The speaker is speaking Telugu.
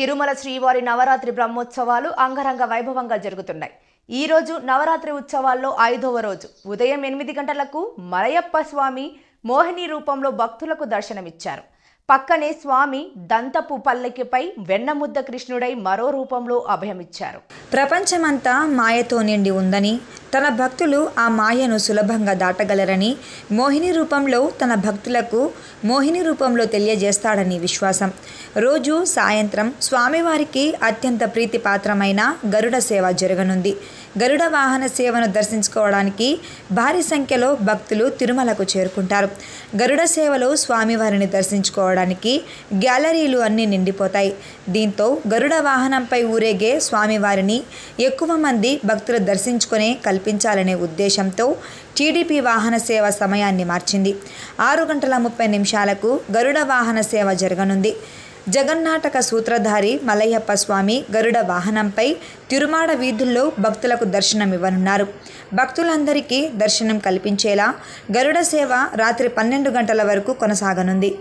తిరుమల శ్రీవారి నవరాత్రి బ్రహ్మోత్సవాలు అంగరంగ వైభవంగా జరుగుతున్నాయి ఈ రోజు నవరాత్రి ఉత్సవాల్లో ఐదవ రోజు ఉదయం ఎనిమిది గంటలకు మలయప్ప స్వామి మోహిని రూపంలో భక్తులకు దర్శనమిచ్చారు పక్కనే స్వామి దంతపు పల్లకిపై వెన్నముద్ద కృష్ణుడై మరో రూపంలో అభయమిచ్చారు ప్రపంచమంతా మాయతో నిండి ఉందని తన భక్తులు ఆ మాయను సులభంగా దాటగలరని మోహిని రూపంలో తన భక్తులకు మోహిని రూపంలో తెలియజేస్తాడని విశ్వాసం రోజు సాయంత్రం స్వామివారికి అత్యంత ప్రీతిపాత్రమైన గరుడ సేవ జరగనుంది గరుడ వాహన సేవను దర్శించుకోవడానికి భారీ సంఖ్యలో భక్తులు తిరుమలకు చేరుకుంటారు గరుడ సేవలో స్వామివారిని దర్శించుకోవడానికి గ్యాలరీలు అన్నీ నిండిపోతాయి దీంతో గరుడ వాహనంపై ఊరేగే స్వామివారిని ఎక్కువ మంది భక్తులు దర్శించుకునే కల్ప కల్పించాలనే ఉద్దేశంతో టీడీపీ వాహన సేవ సమయాన్ని మార్చింది ఆరు గంటల ముప్పై నిమిషాలకు గరుడ వాహన సేవ జరగనుంది జగన్నాటక సూత్రధారి మలయప్ప స్వామి గరుడ వాహనంపై తిరుమాడ వీధుల్లో భక్తులకు దర్శనం ఇవ్వనున్నారు భక్తులందరికీ దర్శనం కల్పించేలా గరుడ సేవ రాత్రి పన్నెండు గంటల వరకు కొనసాగనుంది